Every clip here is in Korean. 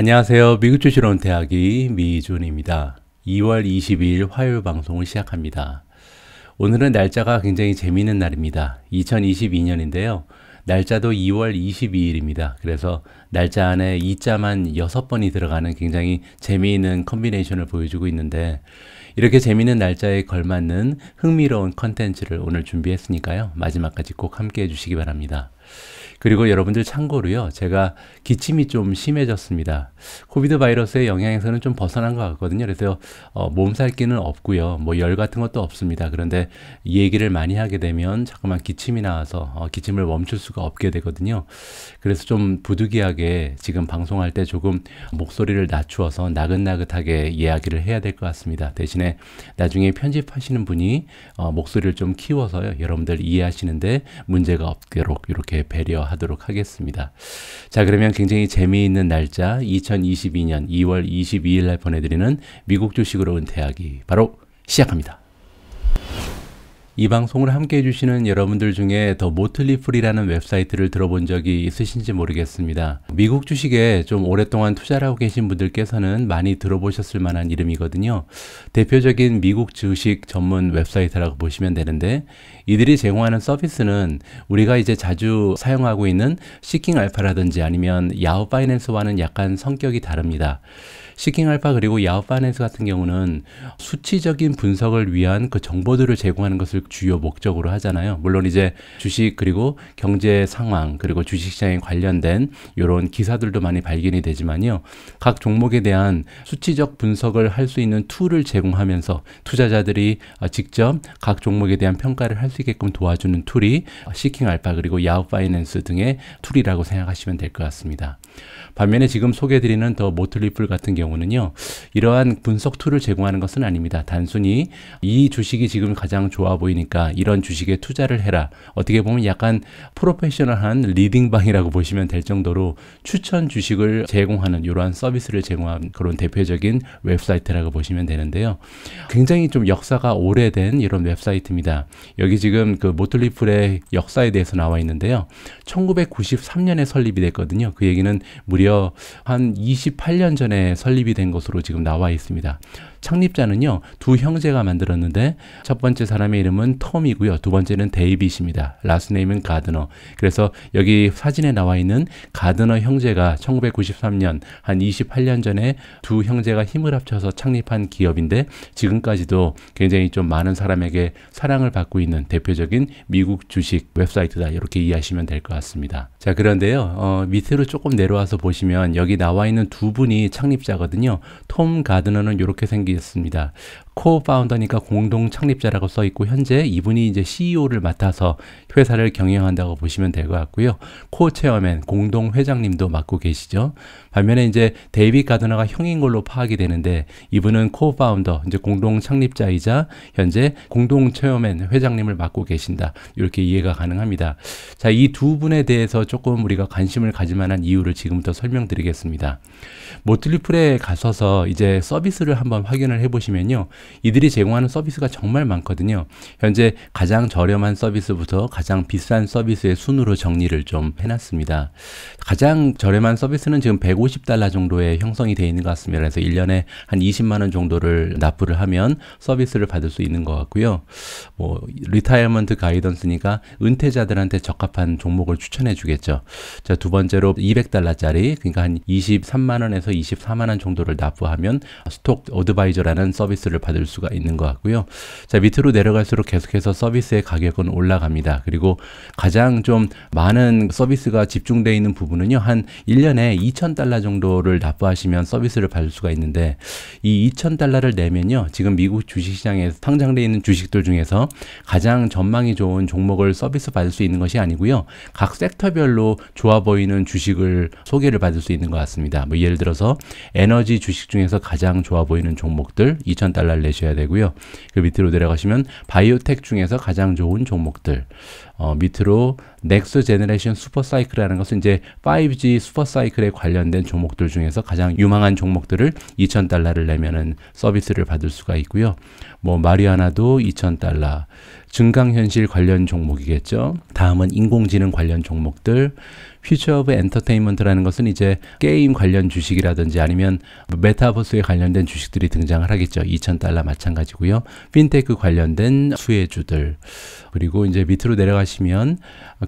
안녕하세요. 미국 주시론 대학이 미준입니다. 2월 22일 화요일 방송을 시작합니다. 오늘은 날짜가 굉장히 재미있는 날입니다. 2022년인데요. 날짜도 2월 22일입니다. 그래서 날짜 안에 2자만 6번이 들어가는 굉장히 재미있는 컨비네이션을 보여주고 있는데 이렇게 재미있는 날짜에 걸맞는 흥미로운 컨텐츠를 오늘 준비했으니까요. 마지막까지 꼭 함께 해주시기 바랍니다. 그리고 여러분들 참고로요, 제가 기침이 좀 심해졌습니다. 코비드 바이러스의 영향에서는 좀 벗어난 것 같거든요. 그래서 어, 몸살기는 없고요, 뭐 열 같은 것도 없습니다. 그런데 이 얘기를 많이 하게 되면 자꾸만 기침이 나와서 어, 기침을 멈출 수가 없게 되거든요. 그래서 좀 부득이하게 지금 방송할 때 조금 목소리를 낮추어서 나긋나긋하게 이야기를 해야 될 것 같습니다. 대신에 나중에 편집하시는 분이 어, 목소리를 좀 키워서 여러분들 이해하시는데 문제가 없도록 이렇게 배려. 하도록 하겠습니다. 자, 그러면 굉장히 재미있는 날짜 2022년 2월 22일 날 보내드리는 미국 주식으로 은 대학이 바로 시작합니다. 이 방송을 함께 해주시는 여러분들 중에 더 모틀리풀이라는 웹사이트를 들어본 적이 있으신지 모르겠습니다. 미국 주식에 좀 오랫동안 투자 하고 계신 분들께서는 많이 들어보셨을 만한 이름이거든요. 대표적인 미국 주식 전문 웹사이트라고 보시면 되는데 이들이 제공하는 서비스는 우리가 이제 자주 사용하고 있는 시킹 알파라든지 아니면 야후 파이낸스와는 약간 성격이 다릅니다. 시킹 알파 그리고 야후 파이낸스 같은 경우는 수치적인 분석을 위한 그 정보들을 제공하는 것을 주요 목적으로 하잖아요. 물론 이제 주식 그리고 경제 상황 그리고 주식시장에 관련된 이런 기사들도 많이 발견이 되지만요. 각 종목에 대한 수치적 분석을 할 수 있는 툴을 제공하면서 투자자들이 어, 직접 각 종목에 대한 평가를 할 수 있게끔 도와주는 툴이 시킹 알파 그리고 야후 파이낸스 등의 툴이라고 생각하시면 될 것 같습니다. 반면에 지금 소개해드리는 더 모틀리플 같은 경우는요. 이러한 분석 툴을 제공하는 것은 아닙니다. 단순히 이 주식이 지금 가장 좋아 보이니까 이런 주식에 투자를 해라. 어떻게 보면 약간 프로페셔널한 리딩방이라고 보시면 될 정도로 추천 주식을 제공하는 이러한 서비스를 제공한 그런 대표적인 웹사이트라고 보시면 되는데요. 굉장히 좀 역사가 오래된 이런 웹사이트입니다. 여기 지금 그 모틀리플의 역사에 대해서 나와 있는데요. 1993년에 설립이 됐거든요. 그 얘기는 무려 한 28년 전에 설립이 된 것으로 지금 나와 있습니다. 창립자는요 두 형제가 만들었는데 첫 번째 사람의 이름은 톰이고요 두 번째는 데이빗입니다 라스네임은 가드너 그래서 여기 사진에 나와 있는 가드너 형제가 1993년 한 28년 전에 두 형제가 힘을 합쳐서 창립한 기업인데 지금까지도 굉장히 좀 많은 사람에게 사랑을 받고 있는 대표적인 미국 주식 웹사이트다 이렇게 이해하시면 될 것 같습니다 자 그런데요 어, 밑으로 조금 내려와서 보시면 여기 나와 있는 두 분이 창립자거든요 톰 가드너는 이렇게 생긴 경기였습니다. 코파운더니까 공동 창립자라고 써 있고 현재 이분이 이제 CEO를 맡아서 회사를 경영한다고 보시면 될 것 같고요. 코체어맨 공동 회장님도 맡고 계시죠. 반면에 이제 데이비 가드너가 형인 걸로 파악이 되는데 이분은 코파운더 이제 공동 창립자이자 현재 공동 체어맨 회장님을 맡고 계신다. 이렇게 이해가 가능합니다. 자, 이 두 분에 대해서 조금 우리가 관심을 가질 만한 이유를 지금부터 설명드리겠습니다. 모틀리 풀에 가셔서 이제 서비스를 한번 확인을 해 보시면요. 이들이 제공하는 서비스가 정말 많거든요. 현재 가장 저렴한 서비스부터 가장 비싼 서비스의 순으로 정리를 좀 해놨습니다. 가장 저렴한 서비스는 지금 150달러 정도에 형성이 되어 있는 것 같습니다. 그래서 1년에 한 20만 원 정도를 납부를 하면 서비스를 받을 수 있는 것 같고요. 뭐 리타이어먼트 가이던스니까 은퇴자들한테 적합한 종목을 추천해 주겠죠. 자, 두 번째로 200달러짜리 그러니까 한 23만 원에서 24만 원 정도를 납부하면 스톡 어드바이저라는 서비스를 받을 받을 수가 있는 것 같고요. 자, 밑으로 내려갈수록 계속해서 서비스의 가격은 올라갑니다. 그리고 가장 좀 많은 서비스가 집중되어 있는 부분은요. 한 1년에 2,000달러 정도를 납부하시면 서비스를 받을 수가 있는데 이 2,000달러를 내면요. 지금 미국 주식시장에 상장되어 있는 주식들 중에서 가장 전망이 좋은 종목을 서비스 받을 수 있는 것이 아니고요. 각 섹터별로 좋아 보이는 주식을 소개를 받을 수 있는 것 같습니다. 뭐 예를 들어서 에너지 주식 중에서 가장 좋아 보이는 종목들 2,000달러 를잘 내셔야 되고요. 그 밑으로 내려가시면 바이오텍 중에서 가장 좋은 종목들 어, 밑으로 넥스 제너레이션 슈퍼 사이클이라는 것은 이제 5G 슈퍼 사이클에 관련된 종목들 중에서 가장 유망한 종목들을 2,000달러를 내면은 서비스를 받을 수가 있고요. 뭐 마리아나도 2,000달러, 증강현실 관련 종목이겠죠. 다음은 인공지능 관련 종목들, 퓨처 오브 엔터테인먼트라는 것은 이제 게임 관련 주식이라든지 아니면 메타버스에 관련된 주식들이 등장을 하겠죠. 2,000달러 마찬가지고요. 핀테크 관련된 수혜주들, 그리고 이제 밑으로 내려가시 들시면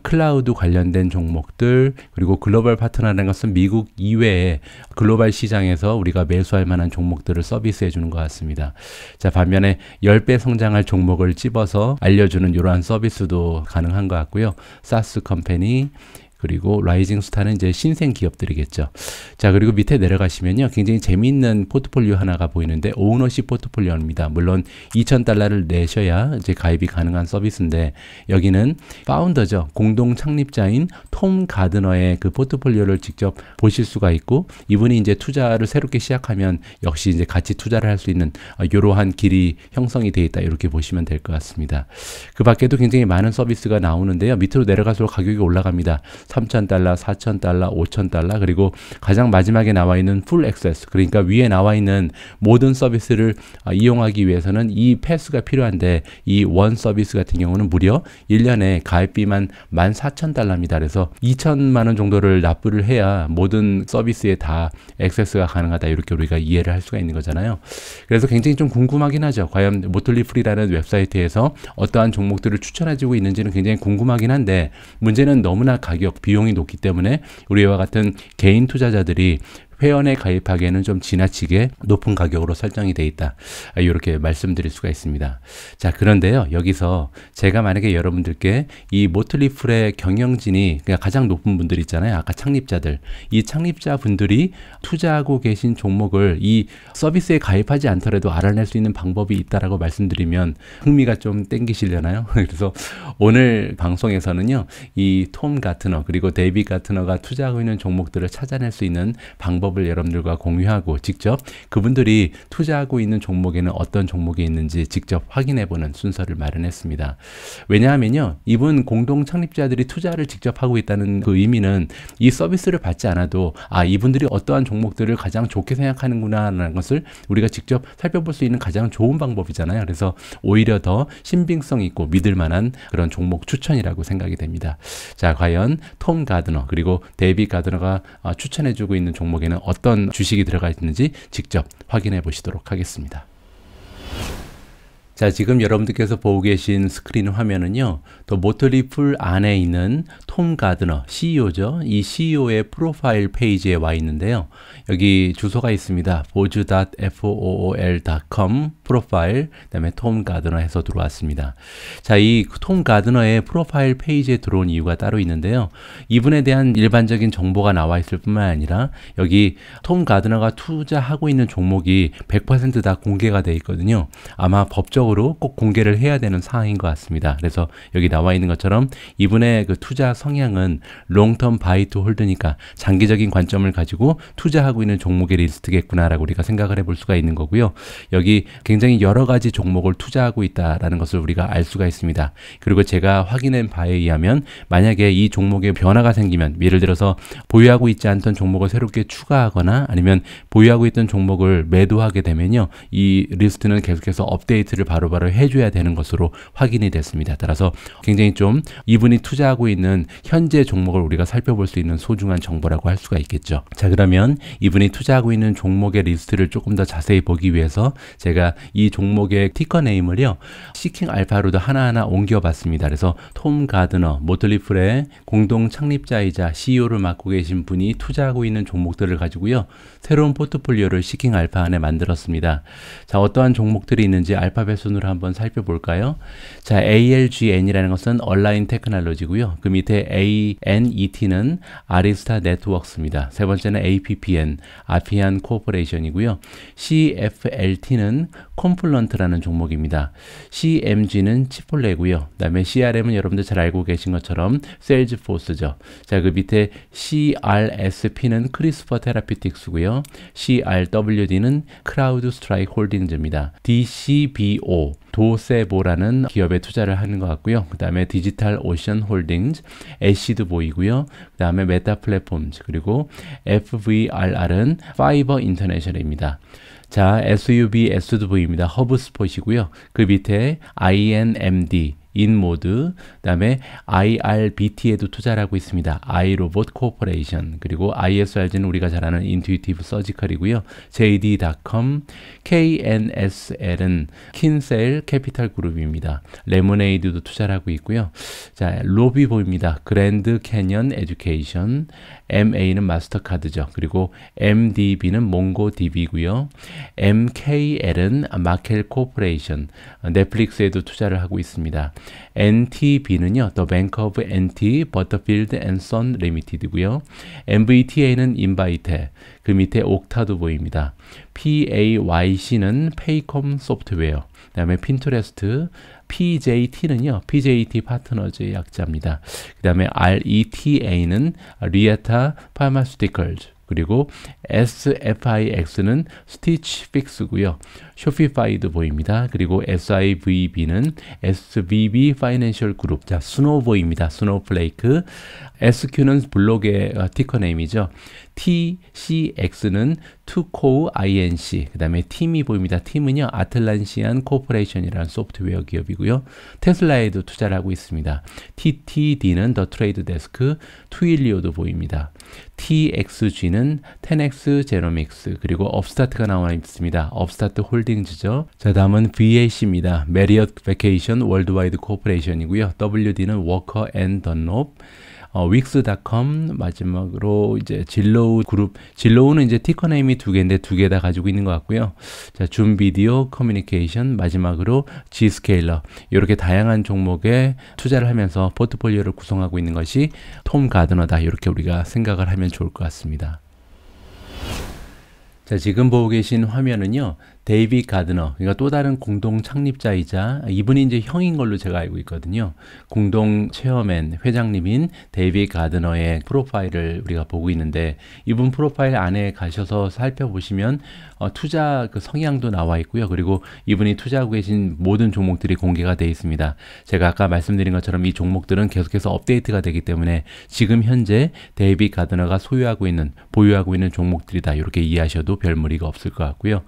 클라우드 관련된 종목들 그리고 글로벌 파트너라는 것은 미국 이외의 글로벌 시장에서 우리가 매수할 만한 종목들을 서비스해 주는 것 같습니다. 자 반면에 10배 성장할 종목을 찝어서 알려주는 이러한 서비스도 가능한 것 같고요. 사스 컴퍼니 그리고 라이징 스타는 이제 신생 기업들이겠죠. 자, 그리고 밑에 내려가시면요. 굉장히 재미있는 포트폴리오 하나가 보이는데 오너십 포트폴리오입니다. 물론 2,000달러를 내셔야 이제 가입이 가능한 서비스인데 여기는 파운더죠. 공동 창립자인 톰 가드너의 그 포트폴리오를 직접 보실 수가 있고 이분이 이제 투자를 새롭게 시작하면 역시 이제 같이 투자를 할 수 있는 이러한 아, 길이 형성이 되어 있다. 이렇게 보시면 될 것 같습니다. 그 밖에도 굉장히 많은 서비스가 나오는데요. 밑으로 내려갈수록 가격이 올라갑니다. 3,000달러, 4,000달러, 5,000달러 그리고 가장 마지막에 나와 있는 풀 액세스 그러니까 위에 나와 있는 모든 서비스를 아, 이용하기 위해서는 이 패스가 필요한데 이 원 서비스 같은 경우는 무려 1년에 가입비만 14,000달러입니다. 그래서 2천만 원 정도를 납부를 해야 모든 서비스에 다 액세스가 가능하다 이렇게 우리가 이해를 할 수가 있는 거잖아요. 그래서 굉장히 좀 궁금하긴 하죠. 과연 모틀리프리라는 웹사이트에서 어떠한 종목들을 추천해주고 있는지는 굉장히 궁금하긴 한데 문제는 너무나 가격 비용이 높기 때문에 우리와 같은 개인 투자자들이 회원에 가입하기에는 좀 지나치게 높은 가격으로 설정이 돼 있다. 이렇게 아, 말씀드릴 수가 있습니다. 자, 그런데요. 여기서 제가 만약에 여러분들께 이 모틀리풀의 경영진이 그냥 그러니까 가장 높은 분들 있잖아요. 아까 창립자들. 이 창립자분들이 투자하고 계신 종목을 이 서비스에 가입하지 않더라도 알아낼 수 있는 방법이 있다라고 말씀드리면 흥미가 좀 땡기시려나요? 그래서 오늘 방송에서는요. 이 톰 가트너 그리고 데이비 가트너가 투자하고 있는 종목들을 찾아낼 수 있는 방법 방법을 여러분들과 공유하고 직접 그분들이 투자하고 있는 종목에는 어떤 종목이 있는지 직접 확인해보는 순서를 마련했습니다. 왜냐하면요, 이분 공동 창립자들이 투자를 직접 하고 있다는 그 의미는 이 서비스를 받지 않아도 아 이분들이 어떠한 종목들을 가장 좋게 생각하는구나라는 것을 우리가 직접 살펴볼 수 있는 가장 좋은 방법이잖아요. 그래서 오히려 더 신빙성 있고 믿을 만한 그런 종목 추천이라고 생각이 됩니다. 자, 과연 톰 가드너 그리고 데이비 가드너가 아, 추천해주고 있는 종목에는 어떤 주식이 들어가 있는지 직접 확인해 보시도록 하겠습니다. 자, 지금 여러분들께서 보고 계신 스크린 화면은요, 또 모토리풀 안에 있는 톰 가드너, CEO죠. 이 CEO의 프로파일 페이지에 와 있는데요. 여기 주소가 있습니다. 보즈.fool.com 프로파일, 그 다음에 톰 가드너 해서 들어왔습니다. 자, 이 톰 가드너의 프로파일 페이지에 들어온 이유가 따로 있는데요. 이분에 대한 일반적인 정보가 나와 있을 뿐만 아니라 여기 톰 가드너가 투자하고 있는 종목이 100%다 공개가 되어 있거든요. 아마 법적 으로 공적으로꼭 공개를 해야 되는 사항인 것 같습니다. 그래서 여기 나와 있는 것처럼 이분의 그 투자 성향은 롱텀 바이 투 홀드니까 장기적인 관점을 가지고 투자하고 있는 종목의 리스트겠구나라고 우리가 생각을 해볼 수가 있는 거고요. 여기 굉장히 여러 가지 종목을 투자하고 있다라는 것을 우리가 알 수가 있습니다. 그리고 제가 확인한 바에 의하면 만약에 이 종목에 변화가 생기면 예를 들어서 보유하고 있지 않던 종목을 새롭게 추가하거나 아니면 보유하고 있던 종목을 매도하게 되면요. 이 리스트는 계속해서 업데이트를 바로 바로바로 해줘야 되는 것으로 확인이 됐습니다. 따라서 굉장히 좀 이분이 투자하고 있는 현재 종목을 우리가 살펴볼 수 있는 소중한 정보라고 할 수가 있겠죠. 자 그러면 이분이 투자하고 있는 종목의 리스트를 조금 더 자세히 보기 위해서 제가 이 종목의 티커 네임을요 시킹 알파로도 하나하나 옮겨봤습니다. 그래서 톰 가드너, 모틀리플의 공동 창립자이자 CEO를 맡고 계신 분이 투자하고 있는 종목들을 가지고요 새로운 포트폴리오를 시킹 알파 안에 만들었습니다. 자 어떠한 종목들이 있는지 알파벳 수 순으로 한번 살펴볼까요? 자, ALGN이라는 것은 얼라인 테크놀로지고요. 그 밑에 ANET는 아리스타 네트워크입니다세 번째는 APPN, 아피안 코퍼레이션이고요. CFLT는 컴플런트라는 종목입니다. CMG는 치폴레고요. 그다음에 CRM은 여러분들 잘 알고 계신 것처럼 셀즈포스죠. 자, 그 밑에 CRSP는 크리스퍼 테라피틱스고요. CRWD는 크라우드 스트라이크 홀딩즈입니다. DCBO 도세보라는 기업에 투자를 하는 것 같고요. 그 다음에 디지털 오션 홀딩즈, 애시드 보이고요. 그 다음에 메타 플랫폼즈, 그리고 FVRR은 파이버 인터내셔널입니다. 자, s u v SUV입니다. 허브스폿이고요. 그 밑에 i m d 인모드, 그다음에 IRBT에도 투자를 하고 있습니다. iRobot Corporation, 그리고 ISRG는 우리가 잘 아는 Intuitive s u r g i c a l 이고요 JD.com, KNSL은 Kinsale Capital g r o u p 입니다 레모네이드도 투자를 하고 있고요. 자, 로비보입니다. 그랜드 캐년 에듀케이션, MA는 마스터카드죠. 그리고 MDB는 몽고DB고요. MKL은 마켈 코퍼레이션, 넷플릭스에도 투자를 하고 있습니다. NTB는요, The Bank of NT, Butterfield and Son Limited고요. MVTA는 인바이테, 그 밑에 옥타도 보입니다. PAYC는 페이컴 소프트웨어, 그 다음에 핀트레스트, PJT는요, PJT 파트너즈의 약자입니다. 그 다음에 RETA는 리에타 파마스티컬즈, 그리고 SFIX는 스티치 픽스고요. 쇼피파이드 보입니다. 그리고 SIVB는 SVB 파이낸셜 그룹, 자 스노보입니다. 우 스노플레이크, 우 SQ는 블록의 어, 티커네임이죠. TCX는 투코우 INC, 그 다음에 팀이 보입니다. 팀은요, 아틀란시안 코퍼레이션이라는 소프트웨어 기업이고요. 테슬라에도 투자를 하고 있습니다. TTD는 더 트레이드 데스크, 투일리오도 보입니다. TXG는 10X 제노믹스, 그리고 업스타트가 나와 있습니다. 업스타트 홀딩 홀딩즈죠. 자 다음은 VAC입니다. 메리엇 베케이션 월드와이드 코퍼레이션이고요. WD는 워커 앤 던롭 어, wix.com 마지막으로 이제 진로우 그룹 진로우는 이제 티커네임이 두 개인데 두 개 다 가지고 있는 것 같고요. 자, 줌 비디오 커뮤니케이션 마지막으로 G스케일러 이렇게 다양한 종목에 투자를 하면서 포트폴리오를 구성하고 있는 것이 톰 가드너다 이렇게 우리가 생각을 하면 좋을 것 같습니다. 자, 지금 보고 계신 화면은요. 데이비 가드너, 그러니까 또 다른 공동 창립자이자 이분이 이제 형인 걸로 제가 알고 있거든요. 공동 체어맨 회장님인 데이비 가드너의 프로파일을 우리가 보고 있는데 이분 프로파일 안에 가셔서 살펴보시면 어, 투자 그 성향도 나와 있고요. 그리고 이분이 투자하고 계신 모든 종목들이 공개가 되어 있습니다. 제가 아까 말씀드린 것처럼 이 종목들은 계속해서 업데이트가 되기 때문에 지금 현재 데이비 가드너가 소유하고 있는 보유하고 있는 종목들이다 이렇게 이해하셔도 별 무리가 없을 것 같고요.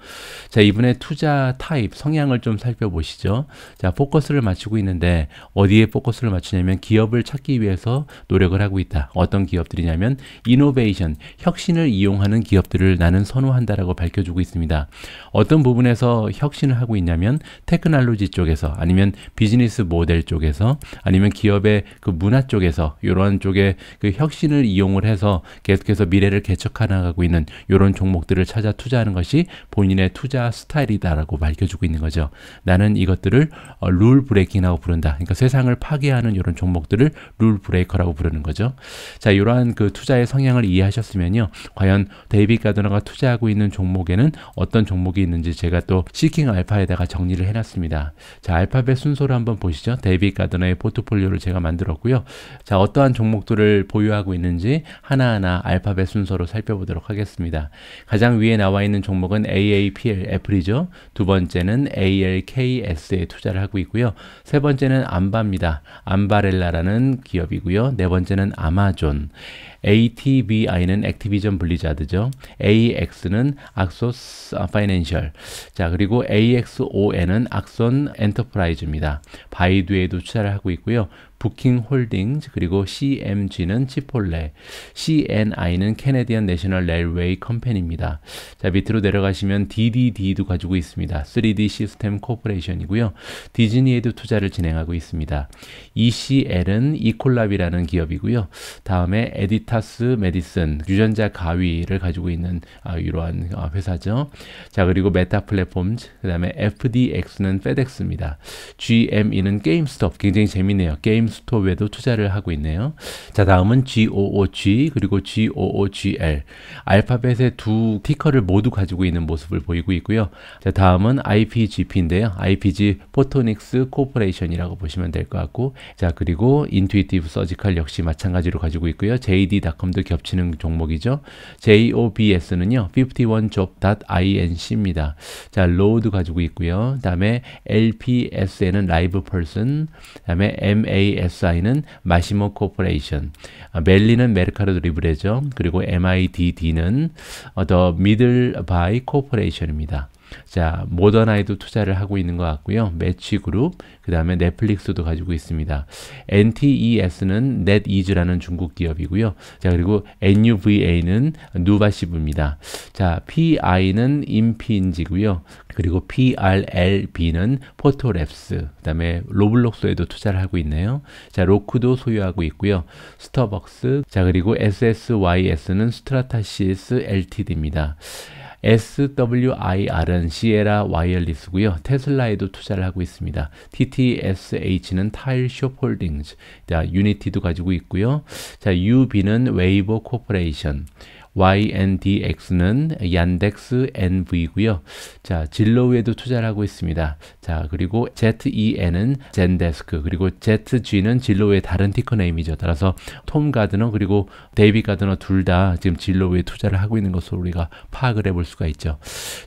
자 이번에 투자 타입, 성향을 좀 살펴보시죠. 자, 포커스를 맞추고 있는데 어디에 포커스를 맞추냐면 기업을 찾기 위해서 노력을 하고 있다. 어떤 기업들이냐면 이노베이션, 혁신을 이용하는 기업들을 나는 선호한다라고 밝혀주고 있습니다. 어떤 부분에서 혁신을 하고 있냐면 테크놀로지 쪽에서 아니면 비즈니스 모델 쪽에서 아니면 기업의 그 문화 쪽에서 이런 쪽에 그 혁신을 이용을 해서 계속해서 미래를 개척하나가고 있는 이런 종목들을 찾아 투자하는 것이 본인의 투자 스타일이다라고 밝혀주고 있는 거죠. 나는 이것들을 어, 룰 브레이킹이라고 부른다. 그러니까 세상을 파괴하는 이런 종목들을 룰 브레이커라고 부르는 거죠. 자, 이러한 그 투자의 성향을 이해하셨으면요. 과연 데이비 가드너가 투자하고 있는 종목에는 어떤 종목이 있는지 제가 또 시킹 알파에다가 정리를 해놨습니다. 자, 알파벳 순서를 한번 보시죠. 데이비 가드너의 포트폴리오를 제가 만들었고요. 자, 어떠한 종목들을 보유하고 있는지 하나하나 알파벳 순서로 살펴보도록 하겠습니다. 가장 위에 나와 있는 종목은 AAPL, 애플이죠. 두 번째는 ALKS에 투자를 하고 있고요. 세 번째는 암바입니다. 암바렐라라는 기업이고요. 네 번째는 아마존. ATBI는 액티비전 블리자드죠. AX는 악소스 파이낸셜. 자, 그리고 AXON은 악손 엔터프라이즈입니다. 바이두에도 투자를 하고 있고요. 부킹홀딩즈 그리고 CMG는 치폴레, CNI는 캐네디언 내셔널 레일웨이 컴퍼니입니다. 자 밑으로 내려가시면 DDD도 가지고 있습니다. 3D 시스템 코퍼레이션이고요. 디즈니에도 투자를 진행하고 있습니다. ECL은 이콜랍이라는 기업이고요. 다음에 에디타스 메디슨 유전자 가위를 가지고 있는 아, 이러한 아, 회사죠. 자 그리고 메타 플랫폼즈 그 다음에 FDX는 페덱스입니다. GME는 게임스톱 굉장히 재밌네요. 게임 스톱에도 투자를 하고 있네요. 자, 다음은 GOOG 그리고 GOOGL 알파벳의 두 티커를 모두 가지고 있는 모습을 보이고 있고요. 자, 다음은 IPGP인데요. IPG 포토닉스 코퍼레이션이라고 보시면 될 것 같고 자, 그리고 Intuitive 인투이티브 서지컬 역시 마찬가지로 가지고 있고요. JD.com도 겹치는 종목이죠. JOBS는요. 51job.inc입니다. 자, 로드 가지고 있고요. 그 다음에 LPS에는 r s o n 그 다음에 MAS s i 는 마시모 코퍼레이션, 아, 멜리는 메르카르 리브레죠. 그리고 MIDD는 어, 더 미들 바이 코퍼레이션입니다. 자, 모더나에도 투자를 하고 있는 것 같고요. 매치그룹, 그 다음에 넷플릭스도 가지고 있습니다. NTES는 넷이즈라는 중국 기업이고요. 자, 그리고 NUVA는 누바시브입니다. 자, PI는 인피인지고요. 그리고 PRLB는 포토랩스, 그 다음에 로블록스에도 투자를 하고 있네요. 자, 로크도 소유하고 있고요. 스타벅스, 자, 그리고 SSYS는 스트라타시스 LTD입니다. SWIR은 시에라 와이어리스고요. 테슬라에도 투자를 하고 있습니다. TTSH는 타일숍 홀딩즈, 자 유니티도 가지고 있고요. 자 UB는 웨이버 코퍼레이션, YNDX는 얀덱스 NV고요. 자, 진로에도 투자를 하고 있습니다. 자, 그리고 e ZEN은 젠데스크, 그리고 ZG는 진로의 다른 티커네임이죠. 따라서 톰 가드너 그리고 데이비 가드너 둘 다 지금 진로에 투자를 하고 있는 것으로 우리가 파악을 해 볼 수가 있죠.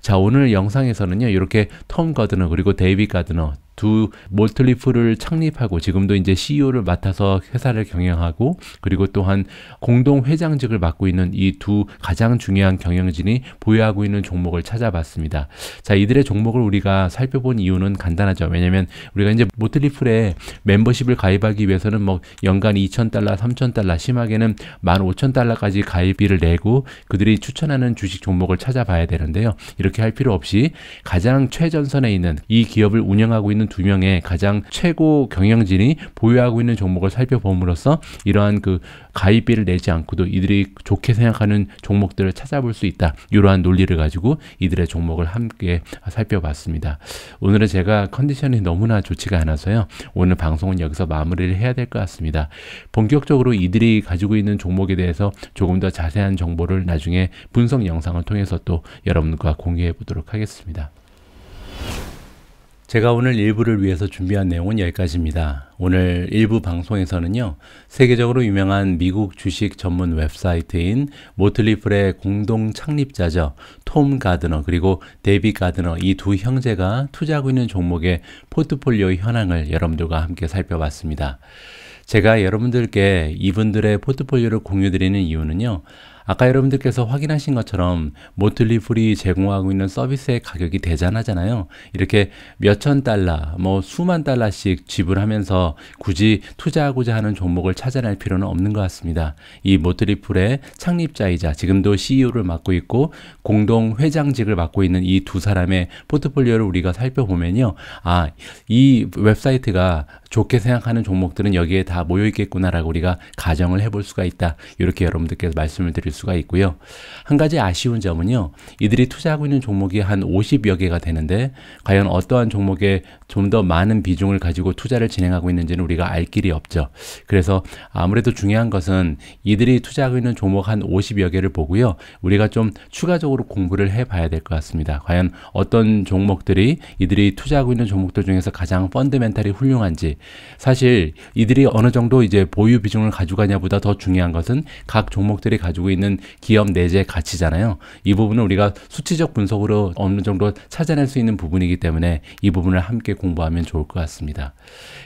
자, 오늘 영상에서는요. 이렇게 톰 가드너 그리고 데이비 가드너 두 몰틀리프를 창립하고 지금도 이제 CEO를 맡아서 회사를 경영하고 그리고 또한 공동 회장직을 맡고 있는 이 두 가장 중요한 경영진이 보유하고 있는 종목을 찾아봤습니다. 자, 이들의 종목을 우리가 살펴본 이유는 간단하죠. 왜냐면 하 우리가 이제 모틀리플에 멤버십을 가입하기 위해서는 뭐 연간 2,000달러, 3,000달러, 심하게는 15,000달러까지 가입비를 내고 그들이 추천하는 주식 종목을 찾아봐야 되는데요. 이렇게 할 필요 없이 가장 최전선에 있는 이 기업을 운영하고 있는 있는 두 명의 가장 최고 경영진이 보유하고 있는 종목을 살펴봄으로써 이러한 그 가입비를 내지 않고도 이들이 좋게 생각하는 종목들을 찾아볼 수 있다. 이러한 논리를 가지고 이들의 종목을 함께 살펴봤습니다. 오늘은 제가 컨디션이 너무나 좋지가 않아서요. 오늘 방송은 여기서 마무리를 해야 될 것 같습니다. 본격적으로 이들이 가지고 있는 종목에 대해서 조금 더 자세한 정보를 나중에 분석 영상을 통해서 또 여러분과 공유해 보도록 하겠습니다. 제가 오늘 일부를 위해서 준비한 내용은 여기까지입니다. 오늘 일부 방송에서는요, 세계적으로 유명한 미국 주식 전문 웹사이트인 모틀리플의 공동 창립자죠, 톰 가드너 그리고 데비 가드너 이 두 형제가 투자하고 있는 종목의 포트폴리오 현황을 여러분들과 함께 살펴봤습니다. 제가 여러분들께 이분들의 포트폴리오를 공유드리는 이유는요, 아까 여러분들께서 확인하신 것처럼 모틀리 풀이 제공하고 있는 서비스의 가격이 대단하잖아요. 이렇게 몇천 달러, 뭐 수만 달러씩 지불하면서 굳이 투자하고자 하는 종목을 찾아낼 필요는 없는 것 같습니다. 이 모틀리 풀의 창립자이자 지금도 CEO를 맡고 있고 공동 회장직을 맡고 있는 이 두 사람의 포트폴리오를 우리가 살펴보면요. 아, 이 웹사이트가 좋게 생각하는 종목들은 여기에 다 모여 있겠구나라고 우리가 가정을 해볼 수가 있다. 이렇게 여러분들께서 말씀을 드릴 수가 있고요. 한 가지 아쉬운 점은요. 이들이 투자하고 있는 종목이 한 50여 개가 되는데 과연 어떠한 종목에 좀 더 많은 비중을 가지고 투자를 진행하고 있는지는 우리가 알 길이 없죠. 그래서 아무래도 중요한 것은 이들이 투자하고 있는 종목 한 50여 개를 보고요. 우리가 좀 추가적으로 공부를 해 봐야 될 것 같습니다. 과연 어떤 종목들이 이들이 투자하고 있는 종목들 중에서 가장 펀드멘탈이 훌륭한지 사실 이들이 어느 정도 이제 보유 비중을 가져가냐보다 더 중요한 것은 각 종목들이 가지고 있는 기업 내재 가치잖아요. 이 부분은 우리가 수치적 분석으로 어느 정도 찾아낼 수 있는 부분이기 때문에 이 부분을 함께 공부하면 좋을 것 같습니다.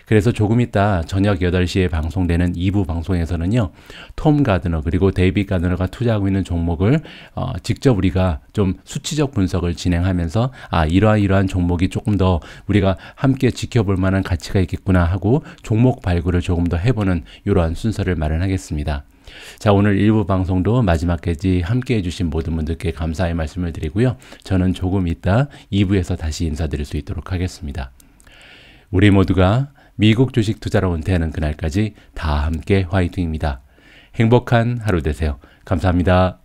그래서 조금 이따 저녁 8시에 방송되는 2부 방송에서는요. 톰 가드너 그리고 데이비 가드너가 투자하고 있는 종목을 어, 직접 우리가 좀 수치적 분석을 진행하면서 아 이러한 이러한 종목이 조금 더 우리가 함께 지켜볼 만한 가치가 있겠구나 하고 종목 발굴을 조금 더 해보는 이러한 순서를 마련하겠습니다. 자 오늘 일부 방송도 마지막까지 함께 해주신 모든 분들께 감사의 말씀을 드리고요. 저는 조금 이따 2부에서 다시 인사드릴 수 있도록 하겠습니다. 우리 모두가 미국 주식 투자로 은퇴하는 그날까지 다 함께 화이팅입니다. 행복한 하루 되세요. 감사합니다.